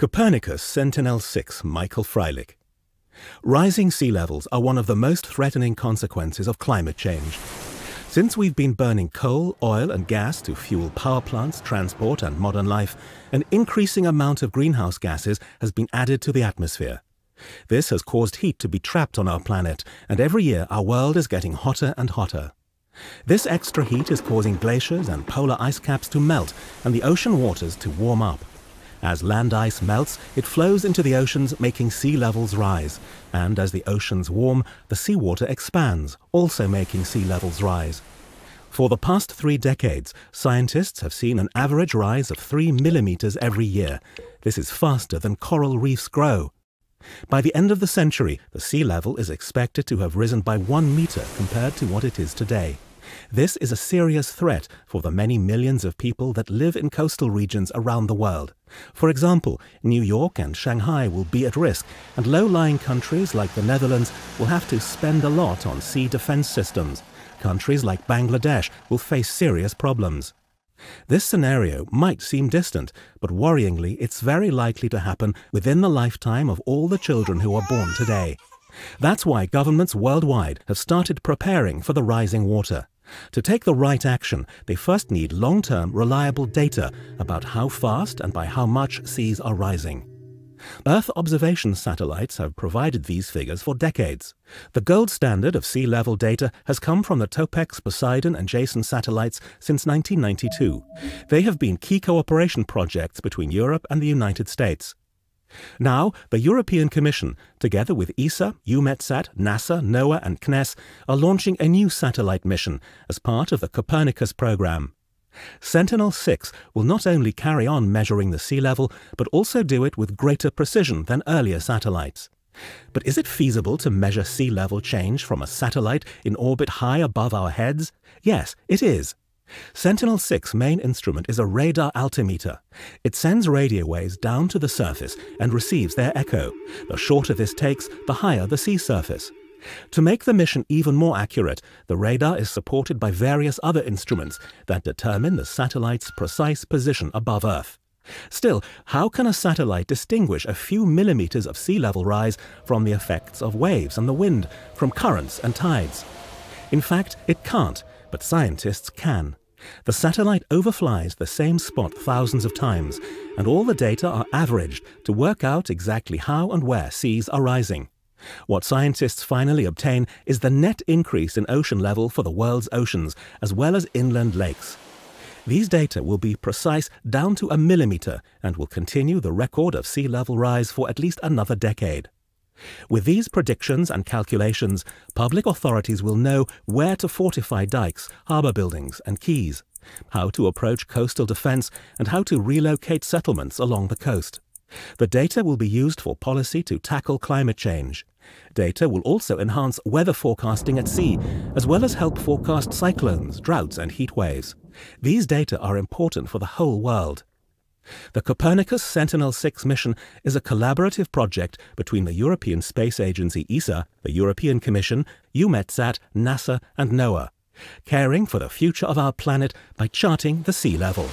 Copernicus Sentinel-6 Michael Freilich Rising sea levels are one of the most threatening consequences of climate change. Since we've been burning coal, oil and gas to fuel power plants, transport and modern life, an increasing amount of greenhouse gases has been added to the atmosphere. This has caused heat to be trapped on our planet, and every year our world is getting hotter and hotter. This extra heat is causing glaciers and polar ice caps to melt and the ocean waters to warm up. As land ice melts, it flows into the oceans, making sea levels rise. And as the oceans warm, the seawater expands, also making sea levels rise. For the past three decades, scientists have seen an average rise of 3 millimeters every year. This is faster than coral reefs grow. By the end of the century, the sea level is expected to have risen by 1 meter compared to what it is today. This is a serious threat for the many millions of people that live in coastal regions around the world. For example, New York and Shanghai will be at risk, and low-lying countries like the Netherlands will have to spend a lot on sea defense systems. Countries like Bangladesh will face serious problems. This scenario might seem distant, but worryingly, it's very likely to happen within the lifetime of all the children who are born today. That's why governments worldwide have started preparing for the rising water. To take the right action, they first need long-term reliable data about how fast and by how much seas are rising. Earth observation satellites have provided these figures for decades. The gold standard of sea level data has come from the TOPEX, Poseidon and Jason satellites since 1992. They have been key cooperation projects between Europe and the United States. Now, the European Commission, together with ESA, UMETSAT, NASA, NOAA, and CNES, are launching a new satellite mission as part of the Copernicus program. Sentinel 6 will not only carry on measuring the sea level, but also do it with greater precision than earlier satellites. But is it feasible to measure sea level change from a satellite in orbit high above our heads? Yes, it is. Sentinel-6's main instrument is a radar altimeter. It sends radio waves down to the surface and receives their echo. The shorter this takes, the higher the sea surface. To make the mission even more accurate, the radar is supported by various other instruments that determine the satellite's precise position above Earth. Still, how can a satellite distinguish a few millimeters of sea level rise from the effects of waves and the wind, from currents and tides? In fact, it can't, but scientists can. The satellite overflies the same spot thousands of times, and all the data are averaged to work out exactly how and where seas are rising. What scientists finally obtain is the net increase in ocean level for the world's oceans, as well as inland lakes. These data will be precise down to a millimeter and will continue the record of sea level rise for at least another decade. With these predictions and calculations, public authorities will know where to fortify dikes, harbour buildings, and quays, how to approach coastal defence, and how to relocate settlements along the coast. The data will be used for policy to tackle climate change. Data will also enhance weather forecasting at sea, as well as help forecast cyclones, droughts, and heat waves. These data are important for the whole world. The Copernicus Sentinel-6 mission is a collaborative project between the European Space Agency ESA, the European Commission, UMETSAT, NASA and NOAA, caring for the future of our planet by charting the sea level.